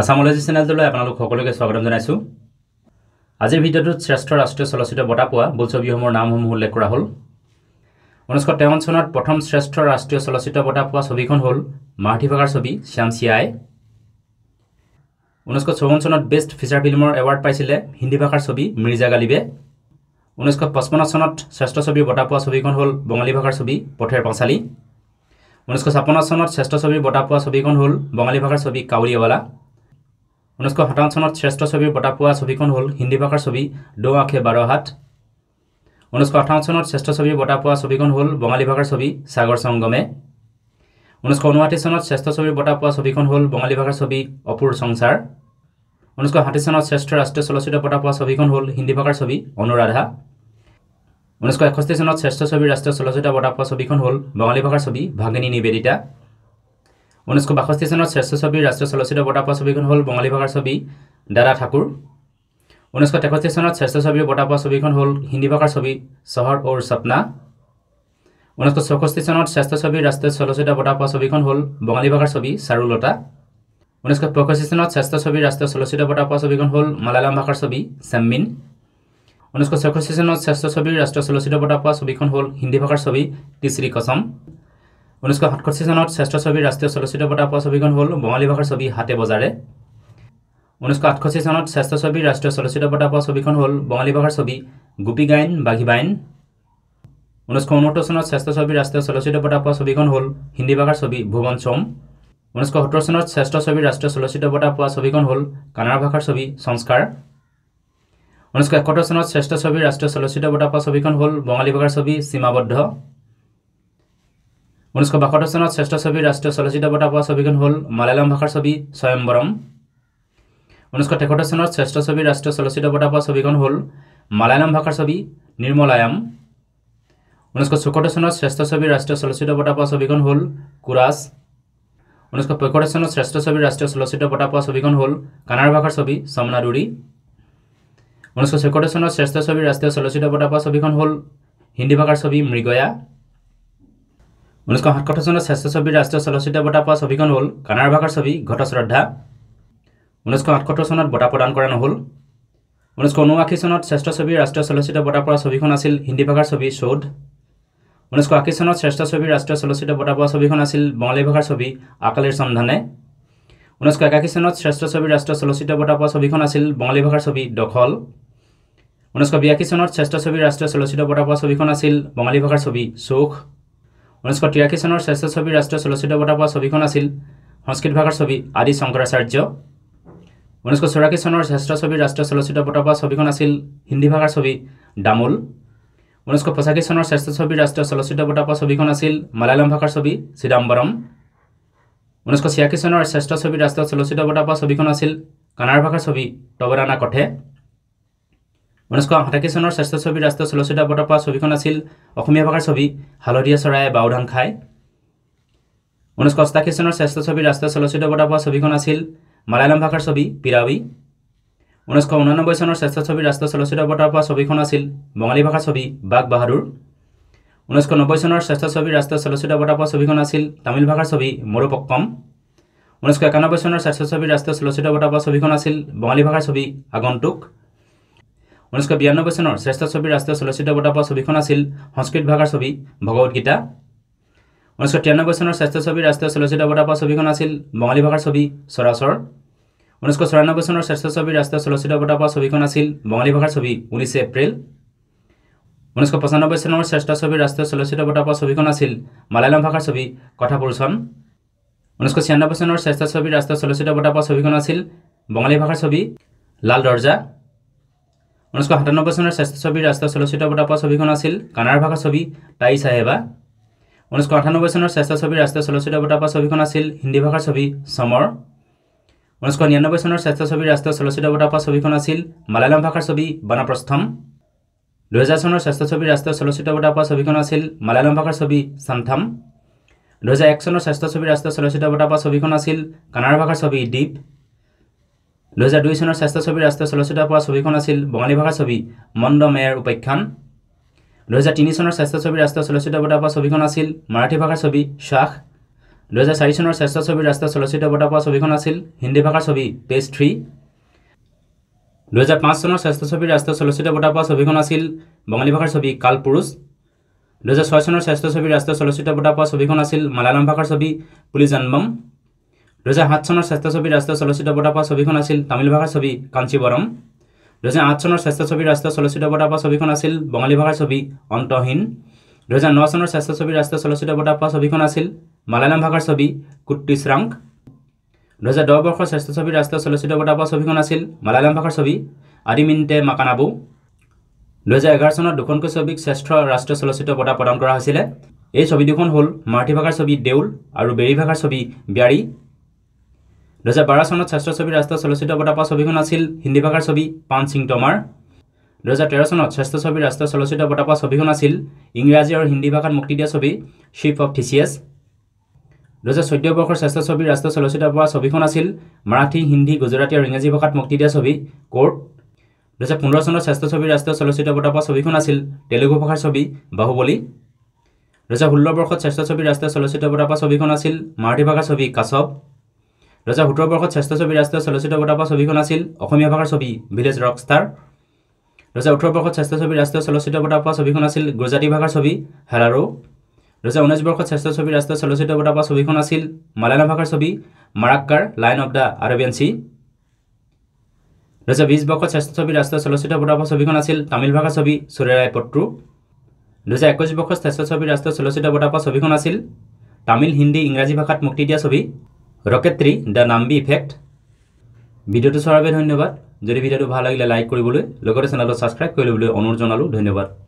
আসামলজি চেনেলটোলৈ আপোনালোক সকলোকে স্বাগতম জনাইছোঁ আজিৰ ভিডিঅ'টোত শ্ৰেষ্ঠ ৰাষ্ট্ৰীয় চলচ্চিত্ৰ বঁটা পোৱা বোলছবিসমূহৰ নামসমূহ উল্লেখ কৰা হ'ল ঊনৈছশ তেৱন চনত প্ৰথম শ্ৰেষ্ঠ ৰাষ্ট্ৰীয় চলচ্চিত্ৰ বঁটা পোৱা ছবিখন হ'ল মাৰাঠী ভাষাৰ ছবি শ্যাম আই ঊনৈছশ চৌৱন চনত বেষ্ট ফিচাৰ ফিল্মৰ এৱাৰ্ড পাইছিলে হিন্দী ভাষাৰ ছবি মিৰ্জা গালিবে ঊনৈছশ পঁচপন্ন চনত শ্ৰেষ্ঠ ছবিৰ বঁটা পোৱা ছবিখন হ'ল বঙালী ভাষাৰ ছবি পথেৰ পাঁচালী ঊনৈছশ ছাপন্ন চনত শ্ৰেষ্ঠ ছবিৰ বঁটা পোৱা ছবিখন হ'ল বঙালী ভাষাৰ ছবি কাউৰীয়াৱালা ঊনৈছশ সাতাৱন্ন চনত শ্ৰেষ্ঠ ছবিৰ বঁটা পোৱা ছবিখন হ'ল হিন্দী ভাষাৰ ছবি দো আখে বাৰ হাত ঊনৈছশ আঠাৱন্ন চনত শ্ৰেষ্ঠ ছবিৰ বঁটা পোৱা ছবিখন হ'ল বঙালী ভাষাৰ ছবি সাগৰ সংগমে ঊনৈছশ ঊনষাঠি চনত শ্ৰেষ্ঠ ছবিৰ বঁটা পোৱা ছবিখন হ'ল বঙালী ভাষাৰ ছবি অপূৰ সংসাৰ ঊনৈছশ ষাঠি চনত শ্ৰেষ্ঠ ৰাষ্ট্ৰীয় চলচ্চিত্ৰ বঁটা পোৱা ছবিখন হ'ল হিন্দী ভাষাৰ ছবি অনুৰাধা ঊনৈছশ এষষ্ঠি চনত শ্ৰেষ্ঠ ছবিৰ ৰাষ্ট্ৰীয় চলচ্চিত্ৰ বঁটা পোৱা ছবিখন হ'ল বঙালী ভাষাৰ ছবি ভাগিনী নিবেদিতা ঊনৈছশ বাষষ্ঠি চনত শ্ৰেষ্ঠ ছবিৰ ৰাষ্ট্ৰীয় চলচ্চিত্ৰ বঁটা পোৱা ছবিখন হ'ল বঙালী ভাষাৰ ছবি দাদা ঠাকুৰ ঊনৈছশ তেষষ্ঠি চনত শ্ৰেষ্ঠ ছবিৰ বঁটা পোৱা ছবিখন হ'ল হিন্দী ভাষাৰ ছবি চহৰ ঔৰ স্বপ্না ঊনৈছশ চৌষষ্ঠি চনত শ্ৰেষ্ঠ ছবিৰ ৰাষ্ট্ৰীয় চলচ্চিত্ৰ বঁটা পোৱা ছবিখন হ'ল বঙালী ভাষাৰ ছবি চাৰুলতা ঊনৈছশ পঁয়ষষ্ঠি চনত শ্ৰেষ্ঠ ছবিৰ ৰাষ্ট্ৰীয় চলচ্চিত্ৰ বঁটা পোৱা ছবিখন হ'ল মালায়ালম ভাষাৰ ছবি চেমিন ঊনৈছশ চৌষষ্ঠি চনত শ্ৰেষ্ঠ ছবিৰ ৰাষ্ট্ৰীয় চলচ্চিত্ৰ বঁটা পোৱা ছবিখন হ'ল হিন্দী ভাষাৰ ছবি তিচৰি কচম ঊনৈছশ সাতষষ্ঠি চনত শ্ৰেষ্ঠ ছবিৰ ৰাষ্ট্ৰীয় চলচ্চিত্ৰ বঁটা পোৱা ছবিখন হ'ল বঙালী ভাষাৰ ছবি হাতে বজাৰে ঊনৈছশ আঠষষ্ঠি চনত শ্ৰেষ্ঠ ছবিৰ ৰাষ্ট্ৰীয় চলচ্চিত্ৰ বঁটা পোৱা ছবিখন হ'ল বঙালী ভাষাৰ ছবি গোপী গায়ন বাঘী বাইন ঊনৈছশ ঊনসত্তৰ চনত শ্ৰেষ্ঠ ছবিৰ ৰাষ্ট্ৰীয় চলচ্চিত্ৰ বঁটা পোৱা ছবিখন হ'ল হিন্দী ভাষাৰ ছবি ভুৱন চোম ঊনৈছশ সত্তৰ চনত শ্ৰেষ্ঠ ছবিৰ ৰাষ্ট্ৰীয় চলচ্চিত্ৰ বঁটা পোৱা ছবিখন হ'ল কানাড়া ভাষাৰ ছবি সংস্কাৰ ঊনৈছশ একসত্তৰ চনত শ্ৰেষ্ঠ ছবিৰ ৰাষ্ট্ৰীয় চলচ্চিত্ৰ বঁটা পোৱা ছবিখন হ'ল বঙালী ভাষাৰ ছবি সীমাবদ্ধ ঊনৈছশ বাসত্তৰ চনত শ্ৰেষ্ঠ ছবিৰ ৰাষ্ট্ৰীয় চলচ্চিত্ৰ বঁটা পোৱা ছবিখন হ'ল মালায়ালম ভাষাৰ ছবি স্বয়ম্বৰম ঊনৈছশ তেসত্তৰ চনত শ্ৰেষ্ঠ ছবি ৰাষ্ট্ৰীয় চলচ্চিত্ৰ বঁটা পোৱা ছবিখন হ'ল মালায়ালম ভাষাৰ ছবি নিৰ্মলায়াম ঊনৈছশ চৌসত্তৰ চনত শ্ৰেষ্ঠ ছবিৰ ৰাষ্ট্ৰীয় চলচ্চিত্ৰ বঁটা পোৱা ছবিখন হ'ল কুৰাছ ঊনৈছশ পঁয়সত্তৰ চনত শ্ৰেষ্ঠ ছবিৰ ৰাষ্ট্ৰীয় চলচ্চিত্ৰ বঁটা পোৱা ছবিখন হ'ল কানাড়া ভাষাৰ ছবি চমনাদুৰি ঊনৈছশ চৌসত্তৰ চনত শ্ৰেষ্ঠ ছবিৰ ৰাষ্ট্ৰীয় চলচ্চিত্ৰ বঁটা পোৱা ছবিখন হ'ল হিন্দী ভাষাৰ ছবি মৃগয়া ঊনৈছশ সাতসত্তৰ চনৰ শ্ৰেষ্ঠ ছবিৰ ৰাষ্ট্ৰীয় চলচ্চিত্ৰ বঁটা পোৱা ছবিখন হ'ল কানাড় ভাষাৰ ছবি ঘট শ্ৰদ্ধা ঊনৈছশ আঠসত্তৰ চনত বঁটা প্ৰদান কৰা নহ'ল ঊনৈছশ ঊনআশী চনত শ্ৰেষ্ঠ ছবিৰ ৰাষ্ট্ৰীয় চলচ্চিত্ৰ বঁটা পোৱা ছবিখন আছিল হিন্দী ভাষাৰ ছবি চৌধ ঊনৈছশ আশী চনত শ্ৰেষ্ঠ ছবিৰ ৰাষ্ট্ৰীয় চলচ্চিত্ৰ বঁটা পোৱা ছবিখন আছিল বঙালী ভাষাৰ ছবি আকালিৰ সন্ধানে ঊনৈছশ একাশী চনত শ্ৰেষ্ঠ ছবিৰ ৰাষ্ট্ৰীয় চলচ্চিত্ৰ বঁটা পোৱা ছবিখন আছিল বঙালী ভাষাৰ ছবি দখল ঊনৈছশ বিয়াশী চনত শ্ৰেষ্ঠ ছবিৰ ৰাষ্ট্ৰীয় চলচ্চিত্ৰ বঁটা পোৱা ছবিখন আছিল বঙালী ভাষাৰ ছবি চৌখ ঊনৈছশ তিৰাশী চনৰ শ্ৰেষ্ঠ ছবি ৰাষ্ট্ৰীয় চলচ্চিত্ৰ বঁটা পোৱা ছবিখন আছিল সংস্কৃত ভাষাৰ ছবি আদি শংকৰাচাৰ্য ঊনৈছশ চৌৰাশী চনৰ শ্ৰেষ্ঠ ছবি ৰাষ্ট্ৰীয় চলচ্চিত্ৰ বঁটা পোৱা ছবিখন আছিল হিন্দী ভাষাৰ ছবি দামোল ঊনৈছশ পঁচাশী চনৰ শ্ৰেষ্ঠ ছবি ৰাষ্ট্ৰীয় চলচ্চিত্ৰ বঁটা পোৱা ছবিখন আছিল মালায়ালম ভাষাৰ ছবি চিদাম্বৰম ঊনৈছশ ছিয়াশী চনৰ শ্ৰেষ্ঠ ছবি ৰাষ্ট্ৰীয় চলচ্চিত্ৰ বঁটা পোৱা ছবিখন আছিল কানাড় ভাষাৰ ছবি তবৰানা কঠে ঊনৈছশ সাতাশী চনৰ শ্ৰেষ্ঠ ছবি ৰাষ্ট্ৰীয় চলচ্চিত্ৰ বঁটা পোৱা ছবিখন আছিল অসমীয়া ভাষাৰ ছবি হালধীয়া চৰাই বাওধান খাই ঊনৈছশ অষ্টাশী চনৰ শ্ৰেষ্ঠ ছবি ৰাষ্ট্ৰীয় চলচ্চিত্ৰ বঁটা পোৱা ছবিখন আছিল মালায়ালম ভাষাৰ ছবি পিৰাৱি ঊনৈছশ ঊনানব্বৈ চনৰ শ্ৰেষ্ঠ ছবি ৰাষ্ট্ৰীয় চলচ্চিত্ৰ বঁটা পোৱা ছবিখন আছিল বঙালী ভাষাৰ ছবি বাঘ বাহাদুৰ ঊনৈছশ নব্বৈ চনৰ শ্ৰেষ্ঠ ছবি ৰাষ্ট্ৰীয় চলচ্চিত্ৰ বঁটা পোৱা ছবিখন আছিল তামিল ভাষাৰ ছবি মৰুপক্কম ঊনৈছশ একানব্বৈ চনৰ শ্ৰেষ্ঠ ছবি ৰাষ্ট্ৰীয় চলচ্চিত্ৰ বঁটা পোৱা ছবিখন আছিল বঙালী ভাষাৰ ছবি আগন্তুক ঊনৈছশ বিৰান্নব্বৈ চনৰ শ্ৰেষ্ঠ ছবিৰ ৰাষ্ট্ৰীয় চলচ্চিত্ৰ বঁটা পোৱা ছবিখন আছিল সংস্কৃত ভাষাৰ ছবি ভগৱত গীতা ঊনৈছশ তিৰান্নব্বৈ চনৰ শ্ৰেষ্ঠ ছবিৰ ৰাষ্ট্ৰীয় চলচ্চিত্ৰ বঁটা পোৱা ছবিখন আছিল বঙালী ভাষাৰ ছবি চৰাচৰ ঊনৈছশ চৌৰান্নব্বৈ চনৰ শ্ৰেষ্ঠ ছবিৰ ৰাষ্ট্ৰীয় চলচ্চিত্ৰ বঁটা পোৱা ছবিখন আছিল বঙালী ভাষাৰ ছবি ঊনৈছ এপ্ৰিল ঊনৈছশ পঁচান্নব্বৈ চনৰ শ্ৰেষ্ঠ ছবিৰ ৰাষ্ট্ৰীয় চলচ্চিত্ৰ বঁটা পোৱা ছবিখন আছিল মালায়ালম ভাষাৰ ছবি কথা কথাপুৰুষণ ঊনৈছশ ছিয়ান্নব্বৈ চনৰ শ্ৰেষ্ঠ ছবিৰ ৰাষ্ট্ৰীয় চলচ্চিত্ৰ বঁটা পোৱা ছবিখন আছিল বঙালী ভাষাৰ ছবি লাল দৰ্জা ঊনৈছশ সাতানব্বৈ চনৰ শ্ৰেষ্ঠ ছবি ৰাষ্ট্ৰীয় চলচ্চিত্ৰ বঁটা পোৱা ছবিখন আছিল কানাড় ভাষা ছবি তাই চাহেবা ঊনৈছশ আঠানব্বৈ চনৰ শ্ৰেষ্ঠ ছবি ৰাষ্ট্ৰীয় চলচ্চিত্ৰ বঁটা পোৱা ছবিখন আছিল হিন্দী ভাষাৰ ছবি চমৰ ঊনৈছশ নিৰানব্বৈ চনৰ শ্ৰেষ্ঠ ছবিৰ ৰাষ্ট্ৰীয় চলচ্চিত্ৰ বঁটা পোৱা ছবিখন আছিল মালায়ালম ভাষাৰ ছবি বানাপ্ৰস্থম দুহেজাৰ চনৰ শ্ৰেষ্ঠ ছবি ৰাষ্ট্ৰীয় চলচ্চিত্ৰ বঁটা পোৱা ছবিখন আছিল মালায়ালম ভাষাৰ ছবি চান্থাম দুহেজাৰ এক চনৰ শ্ৰেষ্ঠ ছবি ৰাষ্ট্ৰীয় চলচ্চিত্ৰ বঁটা পোৱা ছবিখন আছিল কানাড় ভাষাৰ ছবি দ্বীপ দুহেজাৰ দুই চনৰ শ্ৰেষ্ঠ ছবিৰ ৰাষ্ট্ৰীয় চলচ্চিত্ৰ পোৱা ছবিখন আছিল বঙালী ভাষাৰ ছবি মন্দমেয়াৰ উপাখ্যান দুহেজাৰ তিনি চনৰ শ্ৰেষ্ঠ ছবি ৰাষ্ট্ৰীয় চলচ্চিত্ৰ বঁটা পোৱা ছবিখন আছিল মাৰাঠী ভাষাৰ ছবি শ্বাস দুহেজাৰ চাৰি চনৰ শ্ৰেষ্ঠ ছবিৰ ৰাষ্ট্ৰীয় চলচ্চিত্ৰ বঁটা পোৱা ছবিখন আছিল হিন্দী ভাষাৰ ছবি পেজ থ্ৰী দুহেজাৰ পাঁচ চনৰ শ্ৰেষ্ঠ ছবিৰ ৰাষ্ট্ৰীয় চলচ্চিত্ৰ বঁটা পোৱা ছবিখন আছিল বঙালী ভাষাৰ ছবি কালপুৰুষ দুহেজাৰ ছয় চনৰ শ্ৰেষ্ঠ ছবি ৰাষ্ট্ৰীয় চলচ্চিত্ৰ বঁটা পোৱা ছবিখন আছিল মালায়ালম ভাষাৰ ছবি পুলি জন্মম দুহেজাৰ সাত চনৰ শ্ৰেষ্ঠ ছবিৰ ৰাষ্ট্ৰীয় চলচ্চিত্ৰ বঁটা পোৱা ছবিখন আছিল তামিল ভাষাৰ ছবি কাঞ্চীবৰম দুহেজাৰ আঠ চনৰ শ্ৰেষ্ঠ ছবি ৰাষ্ট্ৰীয় চলচ্চিত্ৰ বঁটা পোৱা ছবিখন আছিল বঙালী ভাষাৰ ছবি অন্তহীন দুহেজাৰ ন চনৰ শ্ৰেষ্ঠ ছবিৰ ৰাষ্ট্ৰীয় চলচ্চিত্ৰ বঁটা পোৱা ছবিখন আছিল মালায়ালম ভাষাৰ ছবি কুট্টিশ্ৰাংক দুহেজাৰ দহ বৰ্ষৰ শ্ৰেষ্ঠ ছবিৰ ৰাষ্ট্ৰীয় চলচ্চিত্ৰ বঁটা পোৱা ছবিখন আছিল মালায়ালম ভাষাৰ ছবি আদিমিণ্টে মাকানাবু দুহেজাৰ এঘাৰ চনত দুখনকৈ ছবিক শ্ৰেষ্ঠ ৰাষ্ট্ৰীয় চলচ্চিত্ৰ বঁটা প্ৰদান কৰা হৈছিলে এই ছবি দুখন হ'ল মাৰাঠী ভাষাৰ ছবি দেউল আৰু বেৰী ভাষাৰ ছবি ব্যাৰী দুহেজাৰ বাৰ চনত শ্ৰেষ্ঠ ছবি ৰাষ্ট্ৰীয় চলচ্চিত্ৰ বঁটা পোৱা ছবিখন আছিল হিন্দী ভাষাৰ ছবি পান সিং টমাৰ দুহেজাৰ তেৰ চনত শ্ৰেষ্ঠ ছবি ৰাষ্ট্ৰীয় চলচ্চিত্ৰ বঁটা পোৱা ছবিখন আছিল ইংৰাজী আৰু হিন্দী ভাষাত মুক্তি দিয়া ছবি শ্বিপ অফ থিচিয়াছ দুহেজাৰ চৈধ্য বৰ্ষৰ শ্ৰেষ্ঠ ছবি ৰাষ্ট্ৰীয় চলচ্চিত্ৰ পোৱা ছবিখন আছিল মাৰাঠী হিন্দী গুজৰাটী আৰু ইংৰাজী ভাষাত মুক্তি দিয়া ছবি কোৰ্ট দুহেজাৰ পোন্ধৰ চনৰ শ্ৰেষ্ঠ ছবি ৰাষ্ট্ৰীয় চলচ্চিত্ৰ বঁটা পোৱা ছবিখন আছিল তেলেগু ভাষাৰ ছবি বাহুবলী দুহেজাৰ ষোল্ল বৰ্ষত শ্ৰেষ্ঠ ছবি ৰাষ্ট্ৰীয় চলচ্চিত্ৰ বঁটা পোৱা ছবিখন আছিল মাৰাঠী ভাষাৰ ছবি কাছপ দুহেজাৰ সোতৰ বৰ্ষত শ্ৰেষ্ঠ ছবি ৰাষ্ট্ৰীয় চলচ্চিত্ৰ বঁটা পোৱা ছবিখন আছিল অসমীয়া ভাষাৰ ছবি ভিলেজ ৰক ষ্টাৰ দুহেজাৰ ওঠৰ বৰ্ষত শ্ৰেষ্ঠ ছবি ৰাষ্ট্ৰীয় চলচ্চিত্ৰ বঁটা পোৱা ছবিখন আছিল গুজৰাটী ভাষাৰ ছবি হেলাৰো দুহেজাৰ ঊনৈছ বৰ্ষত শ্ৰেষ্ঠ ছবি ৰাষ্ট্ৰীয় চলচ্চিত্ৰ বঁটা পোৱা ছবিখন আছিল মালায়ালম ভাষাৰ ছবি Marakkar lion of the Arabian sea দুহেজাৰ বিছ বৰ্ষত শ্ৰেষ্ঠ ছবি ৰাষ্ট্ৰীয় চলচ্চিত্ৰ বঁটা পোৱা ছবিখন আছিল তামিল ভাষাৰ ছবি চুৰেৰাই পট্টু দুহেজাৰ একৈছ বৰ্ষত শ্ৰেষ্ঠ ছবি ৰাষ্ট্ৰীয় চলচ্চিত্ৰ বঁটা পোৱা ছবিখন আছিল তামিল হিন্দী ইংৰাজী ভাষাত মুক্তি দিয়া ছবি ৰকেট্ৰি দ্য নাম্বি ইফেক্ট ভিডিঅ'টো চোৱাৰ বাবে ধন্যবাদ যদি ভিডিঅ'টো ভাল লাগিলে লাইক কৰিবলৈ লগতে চেনেলটো ছাবস্ক্ৰাইব কৰিবলৈ অনুৰোধ জনালোঁ ধন্যবাদ